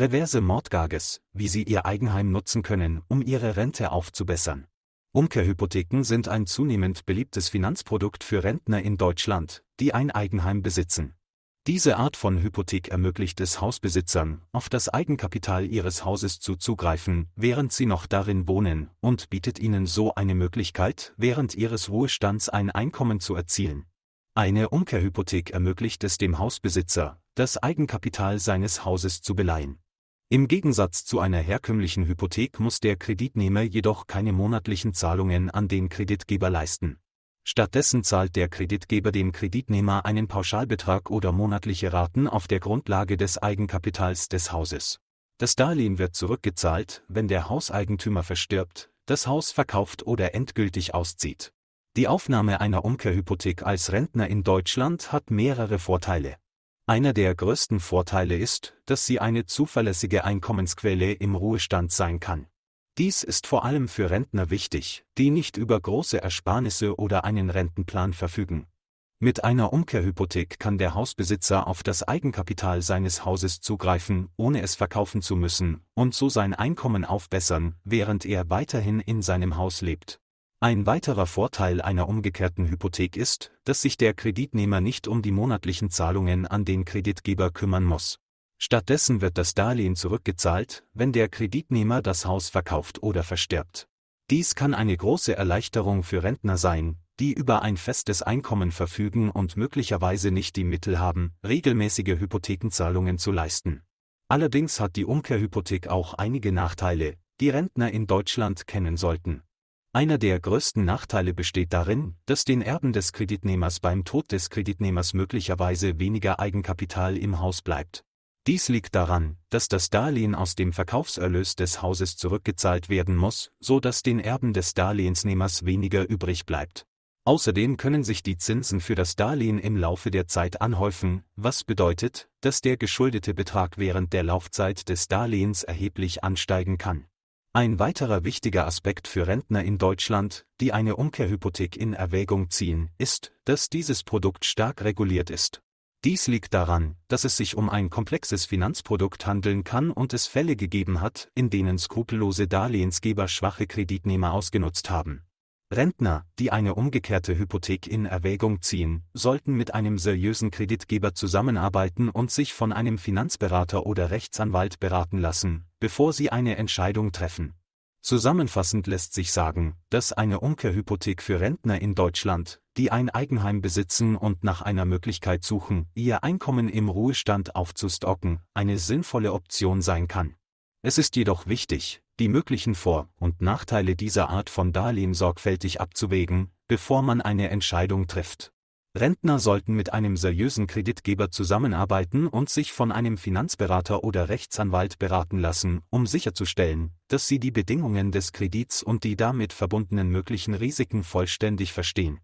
reverse Mordgages, wie sie ihr Eigenheim nutzen können, um ihre Rente aufzubessern. Umkehrhypotheken sind ein zunehmend beliebtes Finanzprodukt für Rentner in Deutschland, die ein Eigenheim besitzen. Diese Art von Hypothek ermöglicht es Hausbesitzern, auf das Eigenkapital ihres Hauses zuzugreifen, während sie noch darin wohnen, und bietet ihnen so eine Möglichkeit, während ihres Ruhestands ein Einkommen zu erzielen. Eine Umkehrhypothek ermöglicht es dem Hausbesitzer, das Eigenkapital seines Hauses zu beleihen. Im Gegensatz zu einer herkömmlichen Hypothek muss der Kreditnehmer jedoch keine monatlichen Zahlungen an den Kreditgeber leisten. Stattdessen zahlt der Kreditgeber dem Kreditnehmer einen Pauschalbetrag oder monatliche Raten auf der Grundlage des Eigenkapitals des Hauses. Das Darlehen wird zurückgezahlt, wenn der Hauseigentümer verstirbt, das Haus verkauft oder endgültig auszieht. Die Aufnahme einer Umkehrhypothek als Rentner in Deutschland hat mehrere Vorteile. Einer der größten Vorteile ist, dass sie eine zuverlässige Einkommensquelle im Ruhestand sein kann. Dies ist vor allem für Rentner wichtig, die nicht über große Ersparnisse oder einen Rentenplan verfügen. Mit einer Umkehrhypothek kann der Hausbesitzer auf das Eigenkapital seines Hauses zugreifen, ohne es verkaufen zu müssen, und so sein Einkommen aufbessern, während er weiterhin in seinem Haus lebt. Ein weiterer Vorteil einer umgekehrten Hypothek ist, dass sich der Kreditnehmer nicht um die monatlichen Zahlungen an den Kreditgeber kümmern muss. Stattdessen wird das Darlehen zurückgezahlt, wenn der Kreditnehmer das Haus verkauft oder verstirbt. Dies kann eine große Erleichterung für Rentner sein, die über ein festes Einkommen verfügen und möglicherweise nicht die Mittel haben, regelmäßige Hypothekenzahlungen zu leisten. Allerdings hat die Umkehrhypothek auch einige Nachteile, die Rentner in Deutschland kennen sollten. Einer der größten Nachteile besteht darin, dass den Erben des Kreditnehmers beim Tod des Kreditnehmers möglicherweise weniger Eigenkapital im Haus bleibt. Dies liegt daran, dass das Darlehen aus dem Verkaufserlös des Hauses zurückgezahlt werden muss, so dass den Erben des Darlehensnehmers weniger übrig bleibt. Außerdem können sich die Zinsen für das Darlehen im Laufe der Zeit anhäufen, was bedeutet, dass der geschuldete Betrag während der Laufzeit des Darlehens erheblich ansteigen kann ein weiterer wichtiger Aspekt für Rentner in Deutschland, die eine Umkehrhypothek in Erwägung ziehen, ist, dass dieses Produkt stark reguliert ist. Dies liegt daran, dass es sich um ein komplexes Finanzprodukt handeln kann und es Fälle gegeben hat, in denen skrupellose Darlehensgeber schwache Kreditnehmer ausgenutzt haben. Rentner, die eine umgekehrte Hypothek in Erwägung ziehen, sollten mit einem seriösen Kreditgeber zusammenarbeiten und sich von einem Finanzberater oder Rechtsanwalt beraten lassen, bevor sie eine Entscheidung treffen. Zusammenfassend lässt sich sagen, dass eine Umkehrhypothek für Rentner in Deutschland, die ein Eigenheim besitzen und nach einer Möglichkeit suchen, ihr Einkommen im Ruhestand aufzustocken, eine sinnvolle Option sein kann. Es ist jedoch wichtig, die möglichen Vor- und Nachteile dieser Art von Darlehen sorgfältig abzuwägen, bevor man eine Entscheidung trifft. Rentner sollten mit einem seriösen Kreditgeber zusammenarbeiten und sich von einem Finanzberater oder Rechtsanwalt beraten lassen, um sicherzustellen, dass sie die Bedingungen des Kredits und die damit verbundenen möglichen Risiken vollständig verstehen